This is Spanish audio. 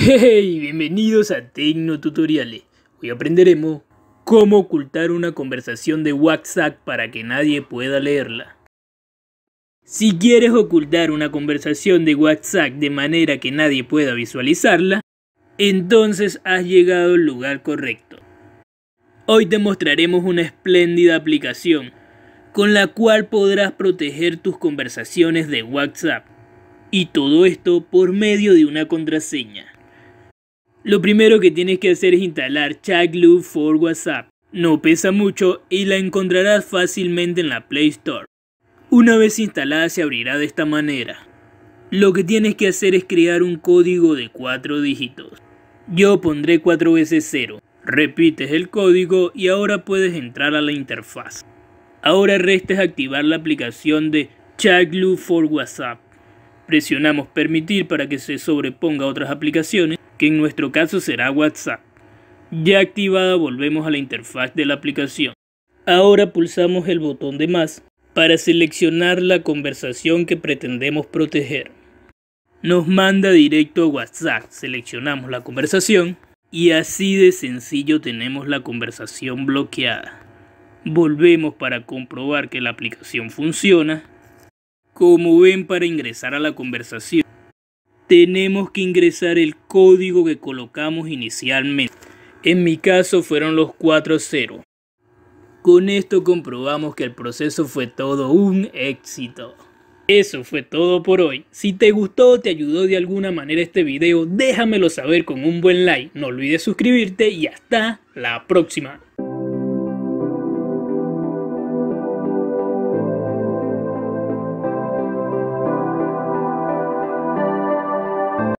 Hey, bienvenidos a Tecno Tutoriales. Hoy aprenderemos cómo ocultar una conversación de WhatsApp para que nadie pueda leerla. Si quieres ocultar una conversación de WhatsApp de manera que nadie pueda visualizarla, entonces has llegado al lugar correcto. Hoy te mostraremos una espléndida aplicación con la cual podrás proteger tus conversaciones de WhatsApp. Y todo esto por medio de una contraseña. Lo primero que tienes que hacer es instalar ChatLoop for WhatsApp. No pesa mucho y la encontrarás fácilmente en la Play Store. Una vez instalada se abrirá de esta manera. Lo que tienes que hacer es crear un código de 4 dígitos. Yo pondré 4 veces 0. Repites el código y ahora puedes entrar a la interfaz. Ahora resta activar la aplicación de ChatLoop for WhatsApp. Presionamos permitir para que se sobreponga a otras aplicaciones que en nuestro caso será WhatsApp. Ya activada volvemos a la interfaz de la aplicación. Ahora pulsamos el botón de más para seleccionar la conversación que pretendemos proteger. Nos manda directo a WhatsApp, seleccionamos la conversación y así de sencillo tenemos la conversación bloqueada. Volvemos para comprobar que la aplicación funciona. Como ven para ingresar a la conversación tenemos que ingresar el código que colocamos inicialmente. En mi caso fueron los 4.0. Con esto comprobamos que el proceso fue todo un éxito. Eso fue todo por hoy. Si te gustó o te ayudó de alguna manera este video, déjamelo saber con un buen like. No olvides suscribirte y hasta la próxima.